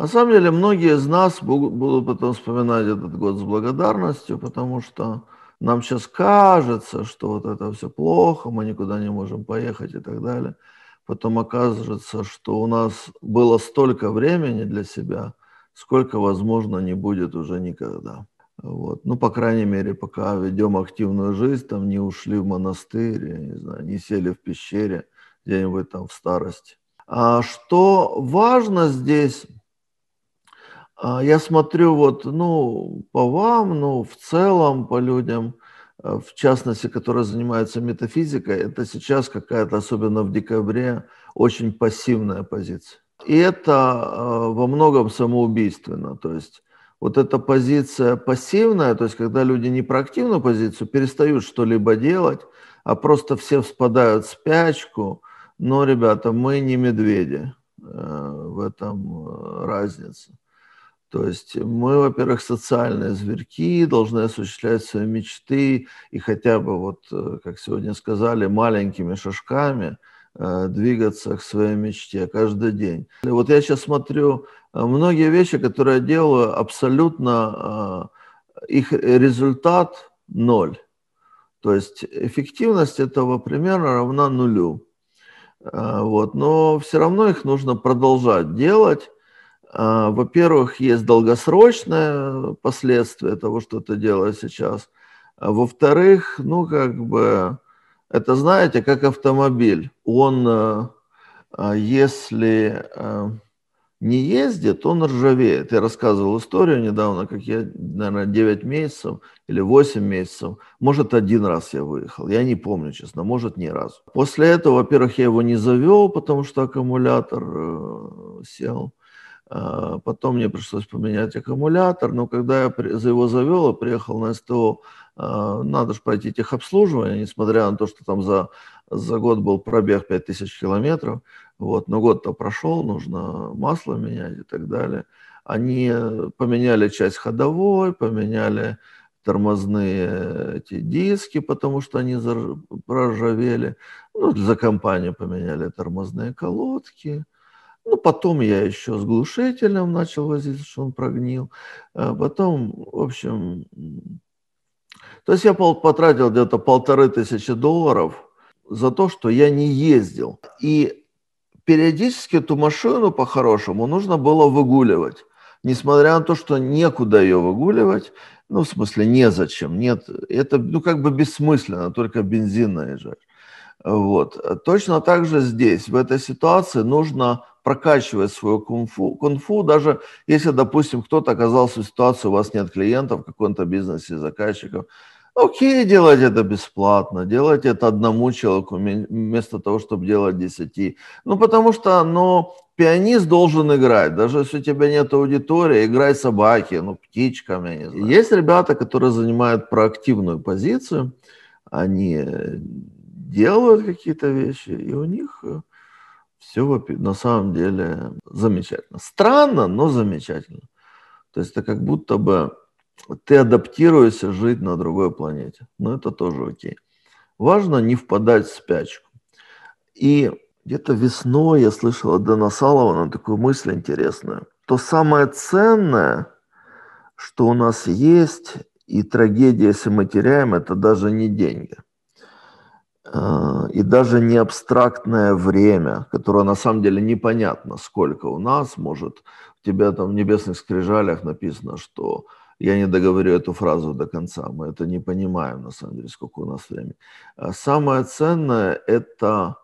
На самом деле многие из нас будут потом вспоминать этот год с благодарностью, потому что нам сейчас кажется, что вот это все плохо, мы никуда не можем поехать и так далее. Потом оказывается, что у нас было столько времени для себя, сколько, возможно, не будет уже никогда. Вот. Ну, по крайней мере, пока ведем активную жизнь, там не ушли в монастырь, не знаю, не сели в пещере где-нибудь там в старости. А что важно здесь, а, я смотрю вот, ну, по вам, ну, в целом, по людям, э, в частности, которые занимаются метафизикой, это сейчас какая-то, особенно в декабре, очень пассивная позиция. И это а, во многом самоубийственно. То есть вот эта позиция пассивная, то есть когда люди не проактивную позицию, перестают что-либо делать, а просто все вспадают в спячку. Но, «Ну, ребята, мы не медведи э, в этом э, разница. То есть мы, во-первых, социальные зверьки, должны осуществлять свои мечты и хотя бы, вот, э, как сегодня сказали, маленькими шажками э, двигаться к своей мечте каждый день. И вот я сейчас смотрю э, многие вещи, которые я делаю, абсолютно их результат ноль. То есть эффективность этого примерно равна нулю. Вот. Но все равно их нужно продолжать делать, а, во-первых, есть долгосрочное последствие того, что ты делаешь сейчас. А, во-вторых, ну как бы, это знаете, как автомобиль. Он, э, а, если э, не ездит, он ржавеет. Я рассказывал историю недавно, как я, наверное, 9 месяцев или 8 месяцев, может, один раз я выехал, я не помню, честно, может, ни разу. После этого, во-первых, я его не завел, потому что аккумулятор э, сел. А, потом мне пришлось поменять аккумулятор, но когда я за его завел и приехал на СТО, а, надо же пройти техобслуживание, несмотря на то, что там за, за год был пробег 5000 километров, вот, но год-то прошел, нужно масло менять и так далее. Они поменяли часть ходовой, поменяли тормозные э, эти диски, потому что они проржавели. Ну, за компанию поменяли тормозные колодки, ну, потом я еще с глушителем начал возиться, что он прогнил. А потом, в общем, то есть я потратил где-то полторы тысячи долларов за то, что я не ездил. И периодически эту машину по-хорошему нужно было выгуливать. Несмотря на то, что некуда ее выгуливать, ну, в смысле, незачем, нет, это, ну, как бы бессмысленно, только бензин наезжать. Вот. Точно так же здесь, в этой ситуации нужно прокачивать свое кунг-фу, кунг-фу, даже если, допустим, кто-то оказался в ситуации, у вас нет клиентов в каком-то бизнесе, заказчиков, Окей, делать это бесплатно, делать это одному человеку вместо того, чтобы делать десяти. Ну, потому что, ну, пианист должен играть, даже если у тебя нет аудитории, играй собаки, ну, птичками, не знаю. Есть ребята, которые занимают проактивную позицию, они делают какие-то вещи, и у них э, все на самом деле замечательно. Странно, но замечательно. То есть это как будто бы ты адаптируешься жить на другой планете. Но ну, это тоже окей. Важно не впадать в спячку. И где-то весной я слышал от Дэна Салована такую мысль интересную. То самое ценное, что у нас есть, и трагедия, если мы теряем, это даже не деньги – а, и даже не абстрактное время, которое на самом деле непонятно, сколько у нас, может, у тебя там в небесных скрижалях написано, что я не договорю эту фразу до конца, мы это не понимаем, на самом деле, сколько у нас времени. А самое ценное – это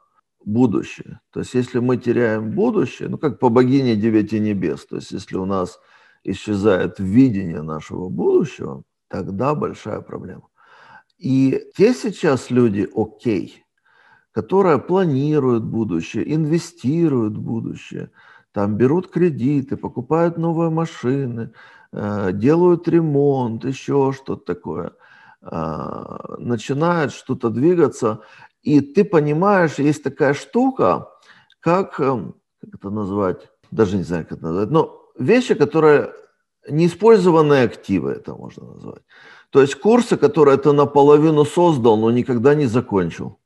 будущее. То есть если мы теряем будущее, ну как по богине девяти небес, то есть если у нас исчезает видение нашего будущего, тогда большая проблема. И те сейчас люди окей, которые планируют будущее, инвестируют в будущее, там берут кредиты, покупают новые машины, э, делают ремонт, еще что-то такое, э, начинают что-то двигаться. И ты понимаешь, есть такая штука, как, э, как это назвать, даже не знаю, как это назвать, но вещи, которые неиспользованные активы, это можно назвать. То есть курсы, которые ты наполовину создал, но никогда не закончил.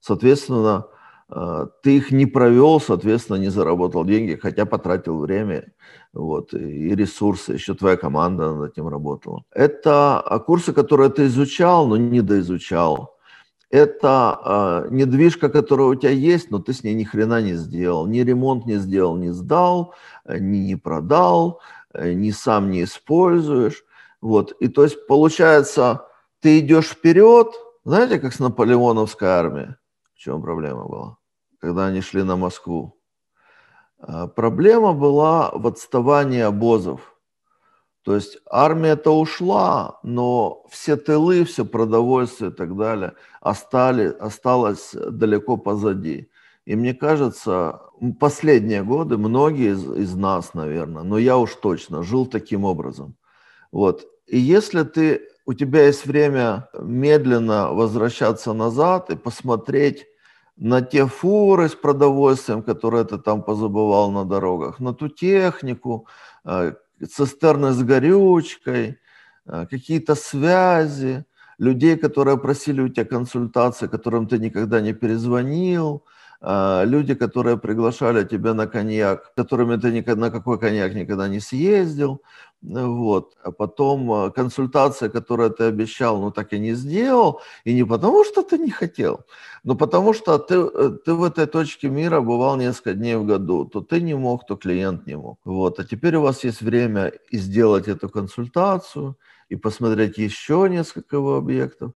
Соответственно, э, ты их не провел, соответственно, не заработал деньги, хотя потратил время вот, и ресурсы, еще твоя команда над этим работала. Это а, курсы, которые ты изучал, но не доизучал. Это э, недвижка, которая у тебя есть, но ты с ней ни хрена не сделал, ни ремонт не сделал, не сдал, э, ни не продал, э, ни сам не используешь. Вот. И то есть получается, ты идешь вперед, знаете, как с наполеоновской армией? В чем проблема была? Когда они шли на Москву. А, проблема была в отставании обозов. То есть армия-то ушла, но все тылы, все продовольствие и так далее остали, осталось далеко позади. И мне кажется, последние годы многие из, из нас, наверное, но я уж точно жил таким образом – вот. И если ты, у тебя есть время медленно возвращаться назад и посмотреть на те фуры с продовольствием, которые ты там позабывал на дорогах, на ту технику, э, цистерны с горючкой, э, какие-то связи, людей, которые просили у тебя консультации, которым ты никогда не перезвонил – а, люди, которые приглашали тебя на коньяк, которыми ты никогда, на какой коньяк никогда не съездил, вот. А потом а, консультация, которую ты обещал, но так и не сделал, и не потому, что ты не хотел, но потому, что ты, э, ты в этой точке мира бывал несколько дней в году. То ты не мог, то клиент не мог. Вот. А теперь у вас есть время и сделать эту консультацию, и посмотреть еще несколько его объектов,